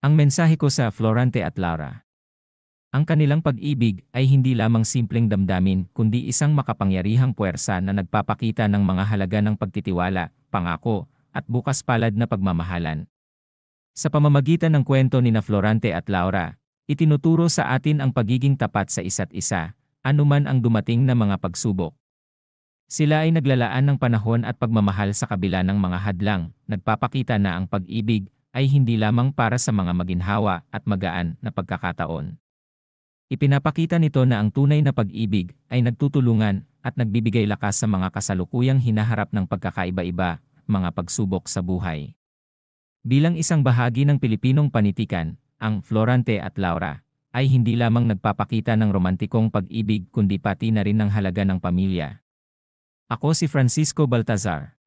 Ang mensahe ko sa Florante at Lara. Ang kanilang pag-ibig ay hindi lamang simpleng damdamin kundi isang makapangyarihang puwersa na nagpapakita ng mga halaga ng pagtitiwala, pangako, at bukas palad na pagmamahalan. Sa pamamagitan ng kwento ni na Florante at Laura, itinuturo sa atin ang pagiging tapat sa isa't isa, anuman ang dumating na mga pagsubok. Sila ay naglalaan ng panahon at pagmamahal sa kabila ng mga hadlang, nagpapakita na ang pag-ibig ay hindi lamang para sa mga maginhawa at magaan na pagkakataon. Ipinapakita nito na ang tunay na pag-ibig ay nagtutulungan at nagbibigay lakas sa mga kasalukuyang hinaharap ng pagkakaiba-iba, mga pagsubok sa buhay. Bilang isang bahagi ng Pilipinong panitikan, ang Florante at Laura ay hindi lamang nagpapakita ng romantikong pag-ibig kundi pati na rin ng halaga ng pamilya. Ako si Francisco Baltazar.